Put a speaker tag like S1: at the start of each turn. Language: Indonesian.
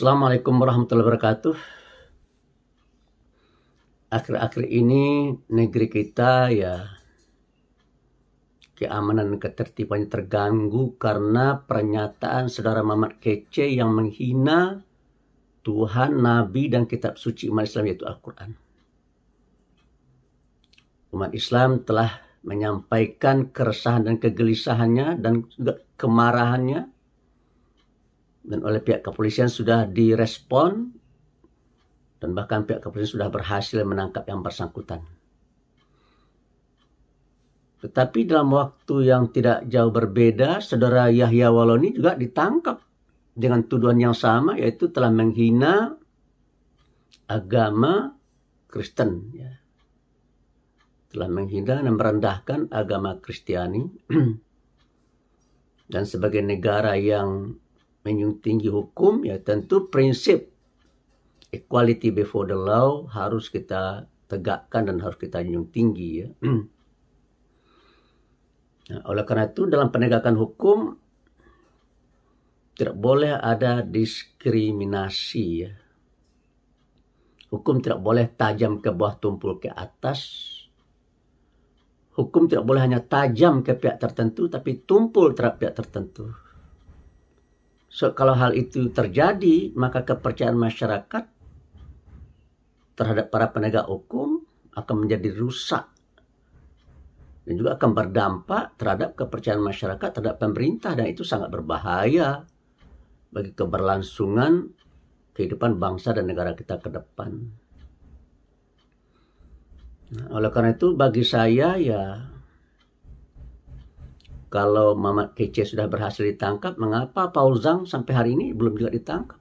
S1: Assalamualaikum warahmatullahi wabarakatuh. Akhir-akhir ini negeri kita ya keamanan dan ketertibannya terganggu karena pernyataan saudara Muhammad Kece yang menghina Tuhan, Nabi, dan kitab suci umat Islam yaitu Al-Quran. Umat Islam telah menyampaikan keresahan dan kegelisahannya dan kemarahannya dan oleh pihak kepolisian sudah direspon dan bahkan pihak kepolisian sudah berhasil menangkap yang bersangkutan. Tetapi dalam waktu yang tidak jauh berbeda, saudara Yahya Waloni juga ditangkap dengan tuduhan yang sama, yaitu telah menghina agama Kristen. Ya. Telah menghina dan merendahkan agama Kristiani. dan sebagai negara yang menjunjung tinggi hukum ya tentu prinsip equality before the law harus kita tegakkan dan harus kita junjung tinggi ya. Nah, oleh karena itu dalam penegakan hukum tidak boleh ada diskriminasi ya. Hukum tidak boleh tajam ke bawah tumpul ke atas. Hukum tidak boleh hanya tajam ke pihak tertentu tapi tumpul terhadap pihak tertentu. So, kalau hal itu terjadi, maka kepercayaan masyarakat terhadap para penegak hukum akan menjadi rusak dan juga akan berdampak terhadap kepercayaan masyarakat terhadap pemerintah dan itu sangat berbahaya bagi keberlangsungan kehidupan bangsa dan negara kita ke depan. Nah, oleh karena itu bagi saya ya kalau Mama Kece sudah berhasil ditangkap, mengapa Paul Zhang sampai hari ini belum juga ditangkap?